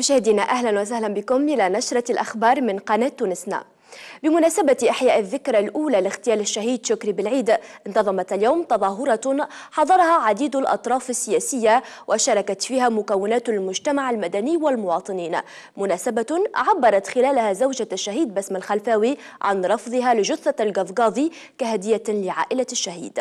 مشاهدينا أهلا وسهلا بكم إلى نشرة الأخبار من قناة تونسنا بمناسبة إحياء الذكرى الأولى لاغتيال الشهيد شكري بالعيد انتظمت اليوم تظاهرة حضرها عديد الأطراف السياسية وشاركت فيها مكونات المجتمع المدني والمواطنين مناسبة عبرت خلالها زوجة الشهيد بسم الخلفاوي عن رفضها لجثة القفقاضي كهدية لعائلة الشهيد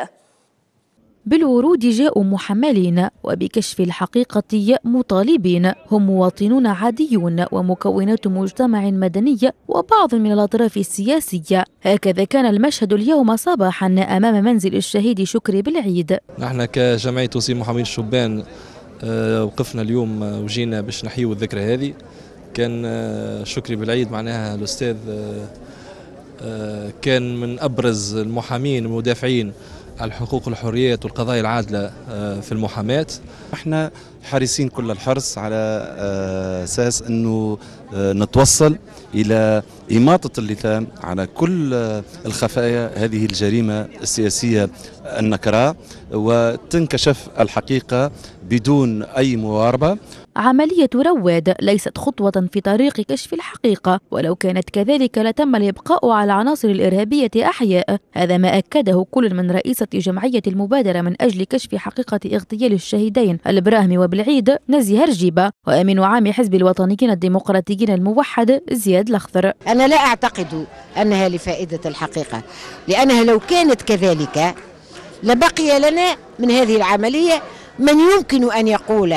بالورود جاءوا محملين وبكشف الحقيقة مطالبين هم مواطنون عاديون ومكونات مجتمع مدني وبعض من الأطراف السياسية هكذا كان المشهد اليوم صباحا أمام منزل الشهيد شكري بالعيد نحن كجمعية توصيل محامين الشبان آه، وقفنا اليوم آه، وجينا باش نحيوا الذكرى هذه كان آه، شكري بالعيد معناها الأستاذ كان من أبرز المحامين المدافعين الحقوق والحريات والقضايا العادلة آه، في المحاماة احنا حريصين كل الحرص على آه، أساس أنه آه، نتوصل إلى إماطة اللثام على كل الخفايا هذه الجريمة السياسية النكراء وتنكشف الحقيقة بدون أي مواربة عملية رواد ليست خطوة في طريق كشف الحقيقة ولو كانت كذلك لتم الإبقاء على العناصر الإرهابية أحياء هذا ما أكده كل من رئيسة جمعية المبادرة من أجل كشف حقيقة اغتيال الشهيدين البراهمي وبالعيد نزي هرجيبة وأمين عام حزب الوطنيين الديمقراطيين الموحد زياد الأخضر أنا لا أعتقد أنها لفائدة الحقيقة لأنها لو كانت كذلك لبقي لنا من هذه العملية من يمكن أن يقول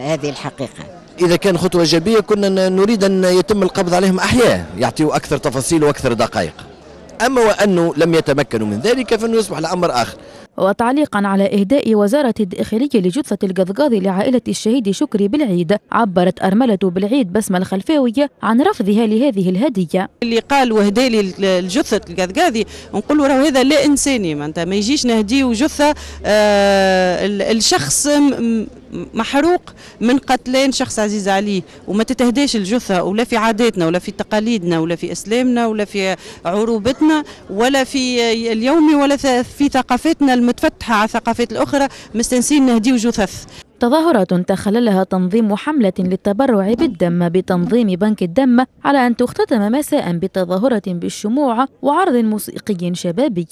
هذه الحقيقة إذا كان خطوة إيجابية كنا نريد أن يتم القبض عليهم أحياء يعطيوا أكثر تفاصيل وأكثر دقائق أما وأنه لم يتمكنوا من ذلك فإنه يصبح الأمر آخر وتعليقا على إهداء وزارة الداخلية لجثة القذقاضي لعائلة الشهيد شكري بالعيد عبرت أرملة بالعيد بسمة الخلفاوية عن رفضها لهذه الهدية اللي قال وهدى لي لجثة القذقاضي نقول له هذا لا إنساني معناتها ما يجيش نهديه جثة آه الشخص محروق من قتلين شخص عزيز عليه وما تتهداش الجثة ولا في عاداتنا ولا في تقاليدنا ولا في إسلامنا ولا في عروبتنا ولا في اليومي ولا في ثقافتنا المتفتحة على الثقافات الأخرى مستنسين نهديو جثث تظاهرات تخللها تنظيم حملة للتبرع بالدم بتنظيم بنك الدم على أن تختتم مساء بتظاهرة بالشموع وعرض موسيقي شبابي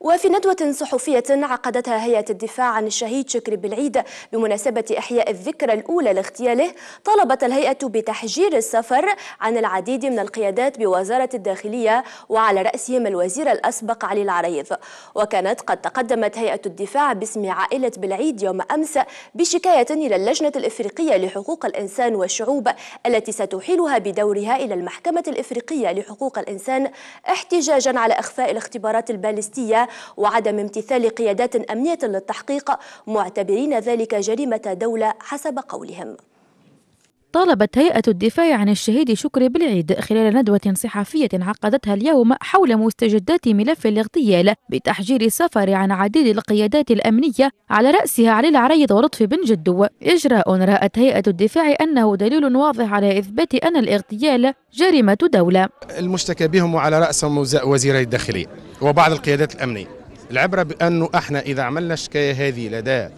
وفي ندوة صحفية عقدتها هيئة الدفاع عن الشهيد شكري بالعيد بمناسبة إحياء الذكرى الأولى لاغتياله طلبت الهيئة بتحجير السفر عن العديد من القيادات بوزارة الداخلية وعلى رأسهم الوزير الأسبق علي العريض وكانت قد تقدمت هيئة الدفاع باسم عائلة بالعيد يوم أمس بشكاية إلى اللجنة الإفريقية لحقوق الإنسان والشعوب التي ستحيلها بدورها إلى المحكمة الإفريقية لحقوق الإنسان احتجاجا على إخفاء الاختبارات البالستية التفتية وعدم امتثال قيادات أمنية للتحقيق معتبرين ذلك جريمة دولة حسب قولهم طالبت هيئة الدفاع عن الشهيد شكري بالعيد خلال ندوة صحفية عقدتها اليوم حول مستجدات ملف الاغتيال بتحجير سفر عن عديد القيادات الأمنية على رأسها علي العريض ولطفي بن جدو إجراء رأت هيئة الدفاع أنه دليل واضح على إثبات أن الاغتيال جريمة دولة المشتكى بهم وعلى رأسهم وزيري الداخلية وبعض القيادات الأمنية العبرة بأنه احنا إذا عملنا الشكاية هذه لدى آه،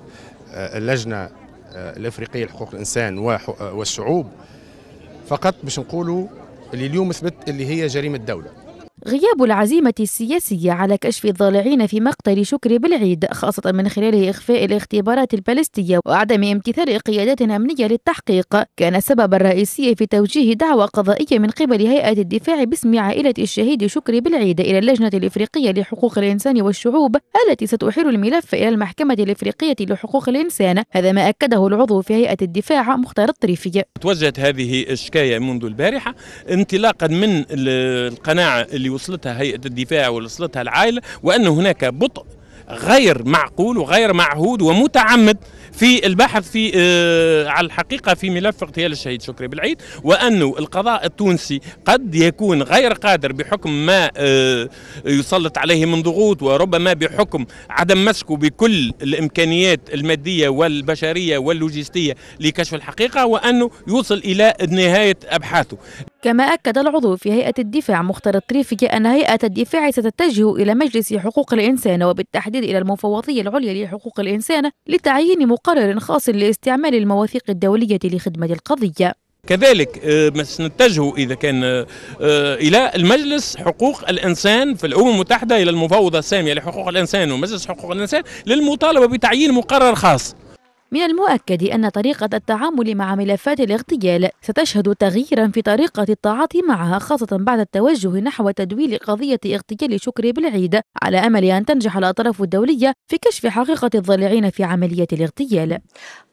اللجنة آه، الافريقيه لحقوق الانسان آه، والشعوب فقط باش نقولوا اللي اليوم ثبت اللي هي جريمه دوله غياب العزيمة السياسية على كشف الضالعين في مقتل شكري بالعيد خاصة من خلال إخفاء الاختبارات البالستية وعدم امتثال قيادات أمنية للتحقيق كان سببا رئيسيا في توجيه دعوى قضائية من قبل هيئة الدفاع باسم عائلة الشهيد شكري بالعيد إلى اللجنة الإفريقية لحقوق الإنسان والشعوب التي ستحيل الملف إلى المحكمة الإفريقية لحقوق الإنسان هذا ما أكده العضو في هيئة الدفاع مختار الطريفي توجهت هذه الشكاية منذ البارحة انطلاقا من القناعة اللي وصلتها هيئه الدفاع ووصلتها العائله وان هناك بطء غير معقول وغير معهود ومتعمد في البحث في آه، على الحقيقه في ملف اغتيال الشهيد شكري بالعيد وانه القضاء التونسي قد يكون غير قادر بحكم ما آه، يسلط عليه من ضغوط وربما بحكم عدم مسكه بكل الامكانيات الماديه والبشريه واللوجستيه لكشف الحقيقه وانه يوصل الى نهايه ابحاثه كما أكد العضو في هيئة الدفاع مختار الطريفي أن هيئة الدفاع ستتجه إلى مجلس حقوق الإنسان وبالتحديد إلى المفوضية العليا لحقوق الإنسان لتعيين مقرر خاص لاستعمال المواثيق الدولية لخدمة القضية كذلك آه، سنتجه اذا كان آه، آه، الى المجلس حقوق الانسان في الامم المتحده الى المفوضه الساميه لحقوق الانسان ومجلس حقوق الانسان للمطالبه بتعيين مقرر خاص من المؤكد أن طريقة التعامل مع ملفات الاغتيال ستشهد تغييرا في طريقة التعاطي معها خاصة بعد التوجه نحو تدويل قضية اغتيال شكري بالعيد على أمل أن تنجح الأطراف الدولية في كشف حقيقة الضالعين في عملية الاغتيال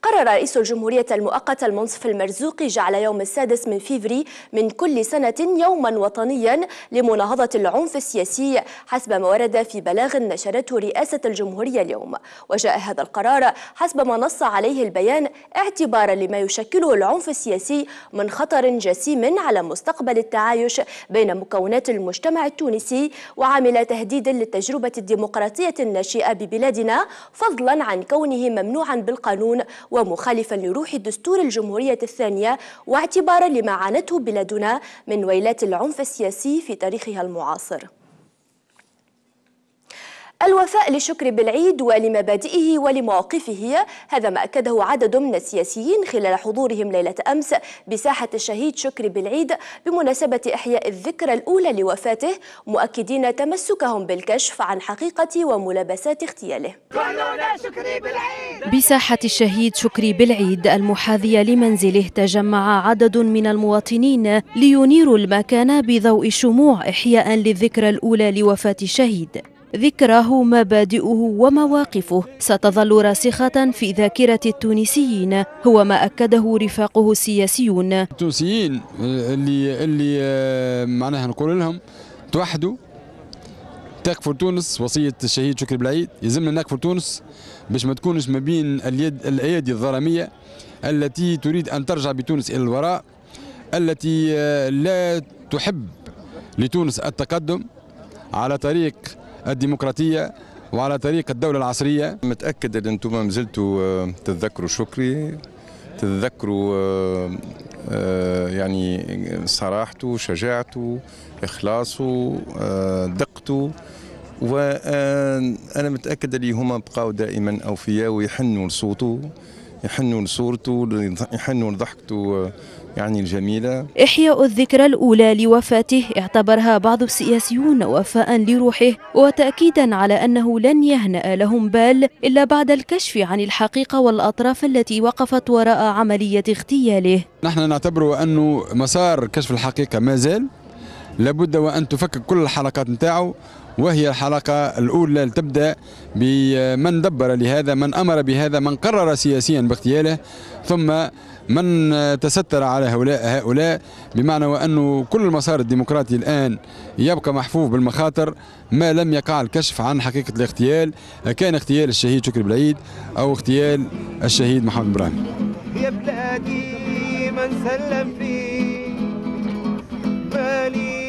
قرر رئيس الجمهورية المؤقت المنصف المرزوقي جعل يوم السادس من فيفري من كل سنة يوما وطنيا لمناهضة العنف السياسي حسب ما ورد في بلاغ نشرته رئاسة الجمهورية اليوم وجاء هذا القرار حسب ما نص عليه البيان اعتبارا لما يشكله العنف السياسي من خطر جسيم على مستقبل التعايش بين مكونات المجتمع التونسي وعمل تهديد للتجربة الديمقراطية الناشئة ببلادنا فضلا عن كونه ممنوعا بالقانون ومخالفا لروح الدستور الجمهورية الثانية واعتبارا لما عانته بلادنا من ويلات العنف السياسي في تاريخها المعاصر الوفاء لشكري بالعيد ولمبادئه ولمواقفه هذا ما أكده عدد من السياسيين خلال حضورهم ليلة أمس بساحة الشهيد شكري بالعيد بمناسبة إحياء الذكرى الأولى لوفاته مؤكدين تمسكهم بالكشف عن حقيقة وملابسات اغتياله بساحة الشهيد شكري بالعيد المحاذية لمنزله تجمع عدد من المواطنين لينيروا المكان بضوء شموع إحياء للذكرى الأولى لوفاة الشهيد ذكراه مبادئه ومواقفه ستظل راسخة في ذاكرة التونسيين هو ما أكده رفاقه السياسيون التونسيين اللي اللي آه، معناها نقول لهم توحدوا تكفر تونس وصية الشهيد شكري بلعيد يلزمنا نكفر تونس باش ما تكونش ما بين اليد الأيادي الظلامية التي تريد أن ترجع بتونس إلى الوراء التي آه، لا تحب لتونس التقدم على طريق الديمقراطيه وعلى طريق الدوله العصريه متاكد ان انتم مازلتوا آه، تتذكروا شكري تتذكروا آه، آه، يعني صراحته شجاعته اخلاصه دقته وانا متاكد اللي هما بقاو دائما اوفياء ويحنوا لصوته يحنوا لصورته يحنوا لضحكته يعني الجميلة إحياء الذكرى الأولى لوفاته اعتبرها بعض السياسيون وفاء لروحه وتأكيدا على أنه لن يهنأ لهم بال إلا بعد الكشف عن الحقيقة والأطراف التي وقفت وراء عملية اغتياله نحن نعتبر أنه مسار كشف الحقيقة ما زال لابد وان تفكك كل الحلقات نتاعو وهي الحلقة الأولى تبدأ بمن دبر لهذا من أمر بهذا من قرر سياسيا باغتياله ثم من تستر على هؤلاء هؤلاء بمعنى وأنه كل المسار الديمقراطي الآن يبقى محفوف بالمخاطر ما لم يقع الكشف عن حقيقة الاغتيال كان اغتيال الشهيد شكري بالعيد أو اغتيال الشهيد محمد إبراهيم يا بلادي من سلم فيه بالي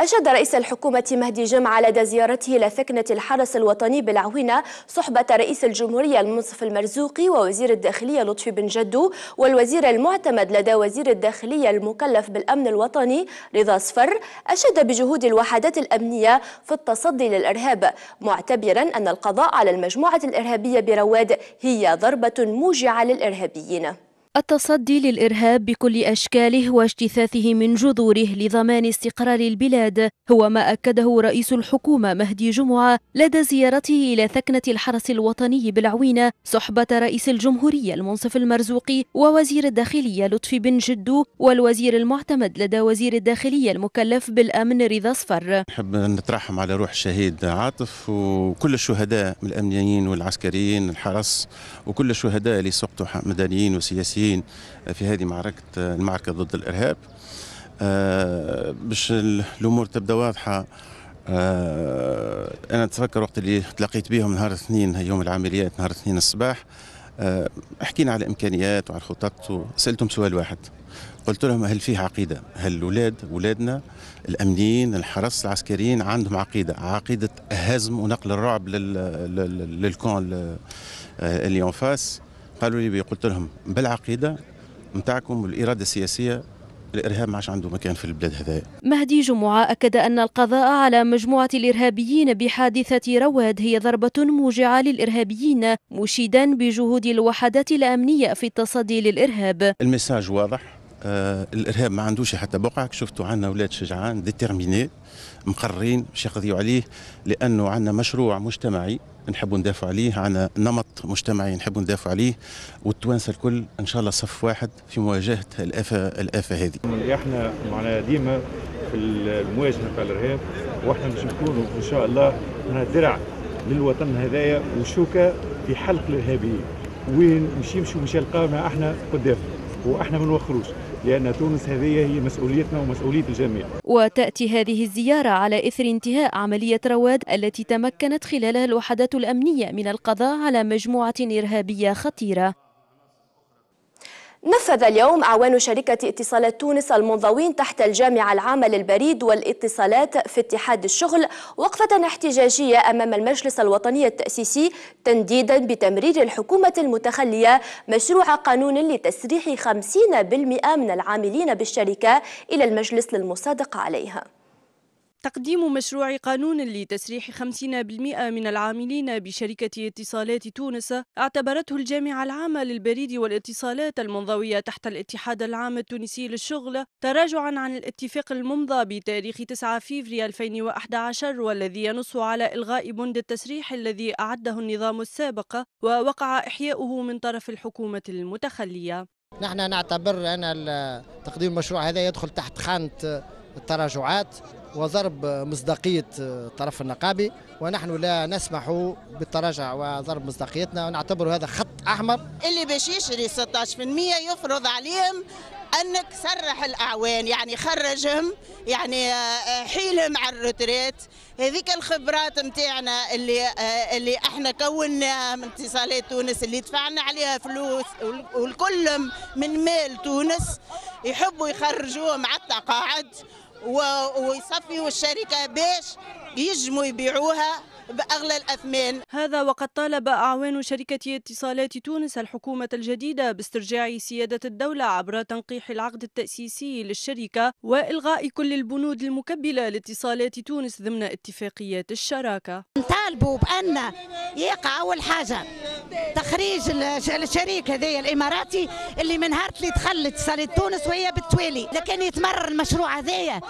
أشاد رئيس الحكومة مهدي جمعة لدى زيارته إلى الحرس الوطني بالعوينة صحبة رئيس الجمهورية المنصف المرزوقي ووزير الداخلية لطفي بن جدو والوزير المعتمد لدى وزير الداخلية المكلف بالأمن الوطني رضا صفر أشاد بجهود الوحدات الأمنية في التصدي للإرهاب معتبرا أن القضاء على المجموعة الإرهابية برواد هي ضربة موجعة للإرهابيين التصدي للإرهاب بكل أشكاله واجتثاثه من جذوره لضمان استقرار البلاد هو ما أكده رئيس الحكومة مهدي جمعة لدى زيارته إلى ثكنة الحرس الوطني بالعوينة صحبة رئيس الجمهورية المنصف المرزوقي ووزير الداخلية لطفي بن جدو والوزير المعتمد لدى وزير الداخلية المكلف بالأمن رضا صفر نحب نترحم على روح الشهيد عاطف وكل الشهداء الأمنيين والعسكريين الحرس وكل الشهداء اللي سقطوا مدنيين وسياسيين الاساسيين في هذه معركه المعركه ضد الارهاب آه، باش الامور تبدا واضحه آه، انا اتذكر وقت اللي تلاقيت بهم نهار اثنين يوم العمليات نهار اثنين الصباح آه، حكينا على امكانيات وعلى الخطط وسالتهم سؤال واحد قلت لهم هل فيه عقيده؟ هل الاولاد اولادنا الامنيين الحرس العسكريين عندهم عقيده عقيده هزم ونقل الرعب للكون اللي اون فاس قالوا لي قلت لهم بالعقيده نتاعكم والاراده السياسيه الارهاب ما عادش عنده مكان في البلاد هذا مهدي جمعه اكد ان القضاء على مجموعه الارهابيين بحادثه رواد هي ضربه موجعه للارهابيين مشيدا بجهود الوحدات الامنيه في التصدي للارهاب. المساج واضح آه الارهاب ما عندوش حتى بقعك شفتوا عندنا اولاد شجعان ديتيرميني مقررين باش يقضيوا عليه لانه عندنا مشروع مجتمعي نحبوا ندافع عليه عندنا نمط مجتمعي نحبوا ندافع عليه والتوانسه الكل ان شاء الله صف واحد في مواجهه الافه الافه هذه. احنا معنا ديما في المواجهه تاع الارهاب واحنا باش نكونوا ان شاء الله درع للوطن هذايا وشوكه في حلق الارهابيين وين مش يمشوا مش يلقاونا احنا قدامنا واحنا ما نوخروش لأن تونس هذه هي مسؤوليتنا ومسؤولية الجميع وتأتي هذه الزيارة على إثر انتهاء عملية رواد التي تمكنت خلالها الوحدات الأمنية من القضاء على مجموعة إرهابية خطيرة نفذ اليوم أعوان شركة اتصالات تونس المنضوين تحت الجامعة العامة للبريد والاتصالات في اتحاد الشغل وقفة احتجاجية أمام المجلس الوطني التأسيسي تنديدا بتمرير الحكومة المتخلية مشروع قانون لتسريح 50% من العاملين بالشركة إلى المجلس للمصادقة عليها تقديم مشروع قانون لتسريح 50% من العاملين بشركة اتصالات تونس اعتبرته الجامعة العامة للبريد والاتصالات المنضوية تحت الاتحاد العام التونسي للشغل تراجعا عن الاتفاق الممضى بتاريخ 9 فيفري 2011 والذي ينص على إلغاء بند التسريح الذي أعده النظام السابق ووقع إحياؤه من طرف الحكومة المتخلية نحن نعتبر أن تقديم المشروع هذا يدخل تحت خانة التراجعات وضرب مصداقية الطرف النقابي ونحن لا نسمح بالتراجع وضرب مصداقيتنا ونعتبر هذا خط أحمر اللي باش يشري 16% يفرض عليهم أنك سرح الأعوان يعني خرجهم يعني آه، آه، حيلهم على الروتريت هذيك الخبرات نتاعنا اللي آه، اللي احنا كوناها من اتصالات تونس اللي دفعنا عليها فلوس والكل من مال تونس يحبوا يخرجوهم على التقاعد ويصفيوا الشركه باش يجموا يبيعوها بأغلى الأثمان هذا وقد طالب أعوان شركة اتصالات تونس الحكومة الجديدة باسترجاع سيادة الدولة عبر تنقيح العقد التأسيسي للشركة وإلغاء كل البنود المكبلة لاتصالات تونس ضمن اتفاقيات الشراكة نطالبوا بأن يقعوا الحجر تخريج الشريك هذايا الاماراتي اللي من نهار اللي دخلت اتصالات تونس وهي بالتوالي لكن يتمرر المشروع هذايا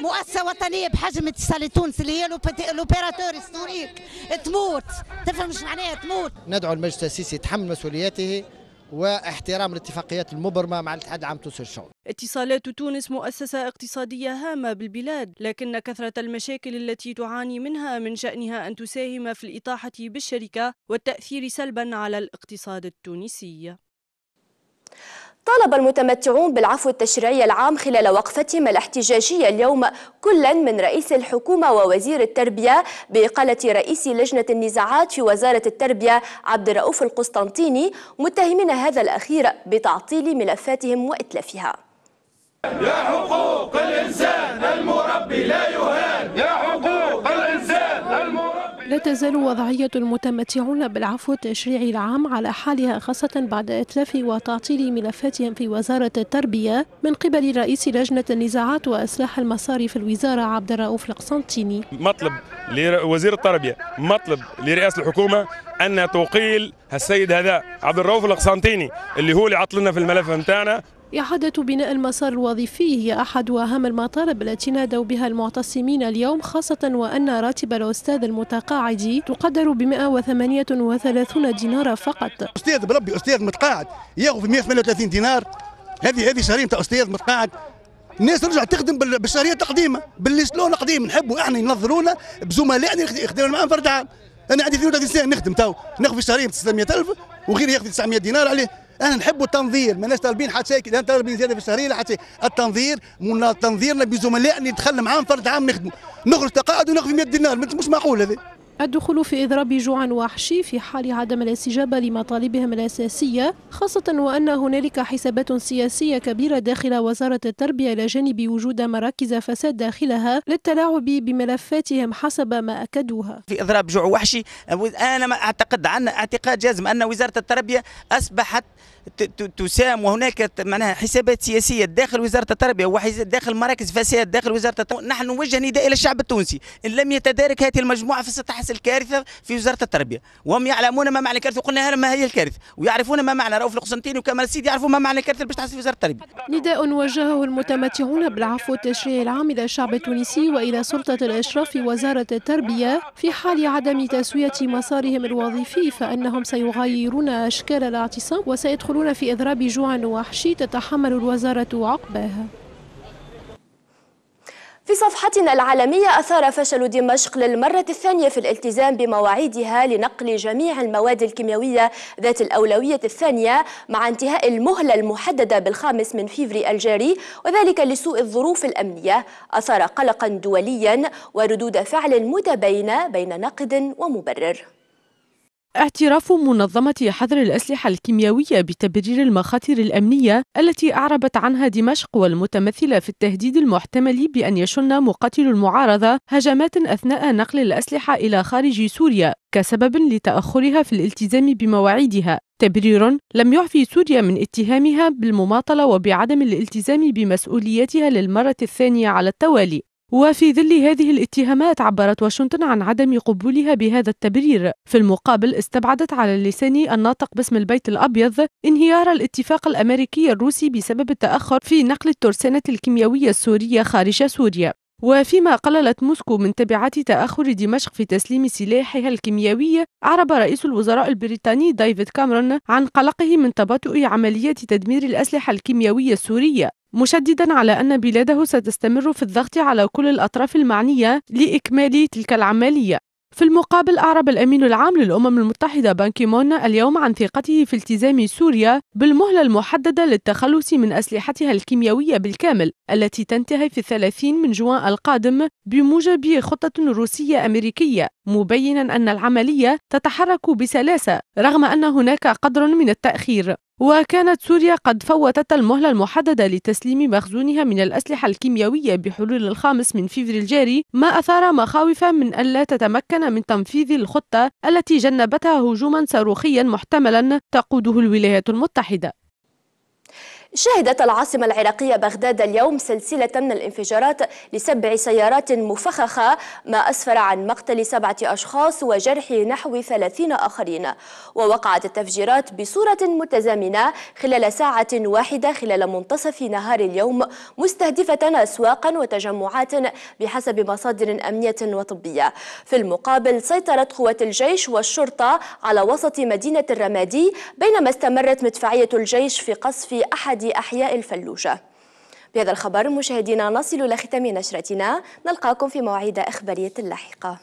مؤسسه وطنيه بحجم اتصالات تونس اللي هي لوبيراتور ستوريك تموت تفهم مش معناها تموت ندعو المجلس التاسيسي يتحمل مسؤولياته واحترام الاتفاقيات المبرمة مع الاتحاد العام التونسي للشغل اتصالات تونس مؤسسة اقتصادية هامة بالبلاد لكن كثرة المشاكل التي تعاني منها من شأنها أن تساهم في الإطاحة بالشركة والتأثير سلبا على الاقتصاد التونسي طالب المتمتعون بالعفو التشريعي العام خلال وقفتهم الاحتجاجية اليوم كلا من رئيس الحكومة ووزير التربية بإقالة رئيس لجنة النزاعات في وزارة التربية عبد الرؤوف القسطنطيني متهمين هذا الأخير بتعطيل ملفاتهم وإتلافها يا حقوق الإنسان المربي لا يهان يا تزال وضعية المتمتعون بالعفو التشريعي العام على حالها خاصة بعد إتلاف وتعطيل ملفاتهم في وزارة التربية من قبل رئيس لجنة النزاعات وإصلاح المصاري في الوزارة عبد الرؤوف القسنطيني مطلب لوزير التربية مطلب لرئاسة الحكومة أن توقيل السيد هذا عبد الرؤوف القسنطيني اللي هو اللي عطلنا في الملف نتاعنا إعادة بناء المسار الوظيفي هي أحد أهم المطالب التي نادوا بها المعتصمين اليوم خاصة وأن راتب الأستاذ المتقاعد تقدر ب 138 دينار فقط أستاذ بربي أستاذ متقاعد ياخذ 138 دينار هذه هذه شهرين تاع أستاذ متقاعد الناس ترجع تخدم بالشهريه القديمه شلون القديم نحبوا احنا ينظرونا بزملائنا يخدموا معاهم فرد عام انا عندي 32 سنه نخدم تو ناخذ في الشهريه 900 الف وغيري ياخذ 900 دينار عليه احنا نحبوا التنظير ماناش طالبين حتى شيء لا طالبين زياده في الشهريه لا حتى شيء التنظير تنظيرنا بزملائنا نتخلى معاهم فرد عام نخدموا نخرج تقاعد وناخذ 100 دينار مش معقول هذا الدخول في إضراب جوع وحشي في حال عدم الاستجابة لمطالبهم الأساسية خاصة وأن هنالك حسابات سياسية كبيرة داخل وزارة التربية إلى جانب وجود مراكز فساد داخلها للتلاعب بملفاتهم حسب ما أكدوها في إضراب جوع وحشي أنا ما أعتقد عن اعتقاد جازم أن وزارة التربية أصبحت تسام وهناك معناها حسابات سياسيه داخل وزاره التربيه وداخل مراكز فساد داخل وزاره التربية. نحن نوجه نداء الى الشعب التونسي ان لم يتدارك هذه المجموعه في بحث الكارثه في وزاره التربيه وهم يعلمون ما معنى الكارثه وقلنا ما هي الكارثه ويعرفون ما معنى رؤوف القسنطيني وكمال سيدي يعرفوا ما معنى الكارثه باش تحصل في وزاره التربيه نداء وجهه المتمتعون بالعفو التشريعي العام الى الشعب التونسي والى سلطه الاشراف في وزاره التربيه في حال عدم تسويه مسارهم الوظيفي فانهم سيغيرون اشكال الاعتصام وسيدخلون في اضراب جوع وحشي تتحمل الوزاره عقباه في صفحتنا العالمية أثار فشل دمشق للمرة الثانية في الالتزام بمواعيدها لنقل جميع المواد الكيميائية ذات الأولوية الثانية مع انتهاء المهلة المحددة بالخامس من فيفري الجاري وذلك لسوء الظروف الأمنية أثار قلقا دوليا وردود فعل متباينة بين ناقد ومبرر اعتراف منظمة حظر الأسلحة الكيميائية بتبرير المخاطر الأمنية التي أعربت عنها دمشق والمتمثلة في التهديد المحتمل بأن يشن مقاتل المعارضة هجمات أثناء نقل الأسلحة إلى خارج سوريا كسبب لتأخرها في الالتزام بمواعيدها تبرير لم يعفي سوريا من اتهامها بالمماطلة وبعدم الالتزام بمسؤوليتها للمرة الثانية على التوالي وفي ظل هذه الاتهامات عبرت واشنطن عن عدم قبولها بهذا التبرير في المقابل استبعدت على اللسان الناطق باسم البيت الأبيض انهيار الاتفاق الأمريكي الروسي بسبب التأخر في نقل الترسانة الكيميائية السورية خارج سوريا وفيما قللت موسكو من تبعات تأخر دمشق في تسليم سلاحها الكيميائي أعرب رئيس الوزراء البريطاني ديفيد كامرون عن قلقه من تباطؤ عملية تدمير الأسلحة الكيميائية السورية مشددا على أن بلاده ستستمر في الضغط على كل الأطراف المعنية لإكمال تلك العملية في المقابل أعرب الأمين العام للأمم المتحدة مون اليوم عن ثقته في التزام سوريا بالمهلة المحددة للتخلص من أسلحتها الكيميائية بالكامل التي تنتهي في الثلاثين من جوان القادم بموجب خطة روسية أمريكية مبينا أن العملية تتحرك بسلاسة رغم أن هناك قدر من التأخير وكانت سوريا قد فوتت المهلة المحددة لتسليم مخزونها من الأسلحة الكيميائية بحلول الخامس من فيفري الجاري ما أثار مخاوف من ألا تتمكن من تنفيذ الخطة التي جنبتها هجوما صاروخيا محتملا تقوده الولايات المتحدة شهدت العاصمة العراقية بغداد اليوم سلسلة من الانفجارات لسبع سيارات مفخخة ما أسفر عن مقتل سبعة أشخاص وجرح نحو ثلاثين آخرين ووقعت التفجيرات بصورة متزامنة خلال ساعة واحدة خلال منتصف نهار اليوم مستهدفة أسواقا وتجمعات بحسب مصادر أمنية وطبية في المقابل سيطرت قوات الجيش والشرطة على وسط مدينة الرمادي بينما استمرت مدفعية الجيش في قصف أحد أحياء الفلوجة بهذا الخبر مشاهدينا نصل لختام نشرتنا نلقاكم في مواعيد إخبارية لاحقة